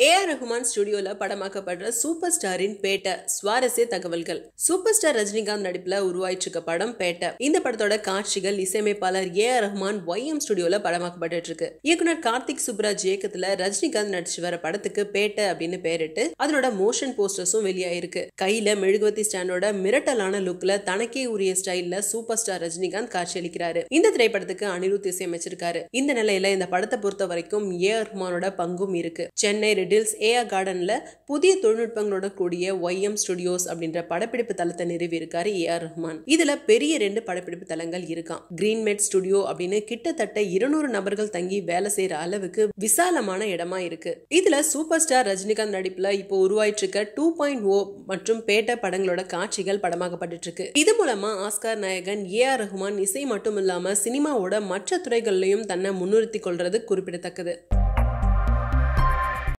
ஏ R Rahman ஸ்டுடியோல படமாக்கப்படுற super ஸ்டாரின் பேட்ட சுவாரஸ்ய தகவல்கள் சூப்பர் ஸ்டார் ரஜினிகாந்த் நடிப்புல உருவாயிட்டு இருக்க படம் பேட்ட இந்த படத்தோட காட்சிகள் இசையமைப்பாளர் A R Rahman Y M ஸ்டுடியோல படமாக்கப்பட்டு இருக்கு இயக்குனர் கார்த்திக் சுப்ராஜ் இயக்கத்துல ரஜினிகாந்த் நடிச்சு வர படத்துக்கு பேட்ட அப்படின்னு பேரிட்டு அதனோட மோஷன் போஸ்டர்ஸும் வெளியாயிருக்கு கையில மெழுகுவத்தி ஸ்டாண்டோட மிரட்டலான லுக்ல தனக்கே உரிய ஸ்டைல்ல சூப்பர் ஸ்டார் ரஜினிகாந்த் காட்சி அளிக்கிறாரு இந்த திரைப்படத்துக்கு அனிருத் இசையமைச்சிருக்காரு இந்த நிலையில இந்த படத்தை பொறுத்த வரைக்கும் ஏ ஆர் ரஹ்மானோட பங்கும் இருக்கு சென்னை மிடில்ஸ் ஏஆர் கார்டனில் புதிய தொழில்நுட்பங்களோட கூடிய ஒய்எம் ஸ்டுடியோஸ் அப்படின்ற படப்பிடிப்பு தளத்தை நிறுவியிருக்காரு ஏ ஆர் ரஹ்மான் இதில் பெரிய ரெண்டு படப்பிடிப்பு தளங்கள் இருக்கான் கிரீன் மெட் ஸ்டுடியோ அப்படின்னு கிட்டத்தட்ட இருநூறு நபர்கள் தங்கி வேலை செய்யற அளவுக்கு விசாலமான இடமா இருக்கு இதுல சூப்பர் ஸ்டார் ரஜினிகாந்த் நடிப்புல இப்போ உருவாயிட்டு இருக்க டூ பாயிண்ட் ஓ oh மற்றும் பேட்ட படங்களோட காட்சிகள் படமாக்கப்பட்டு இருக்கு இது மூலமா ஆஸ்கார் நாயகன் ஏ ஆர் ரஹ்மான் இசை மட்டும் இல்லாம சினிமாவோட மற்ற துறைகள்லையும் தன்னை முன்னிறுத்தி கொள்றது குறிப்பிடத்தக்கது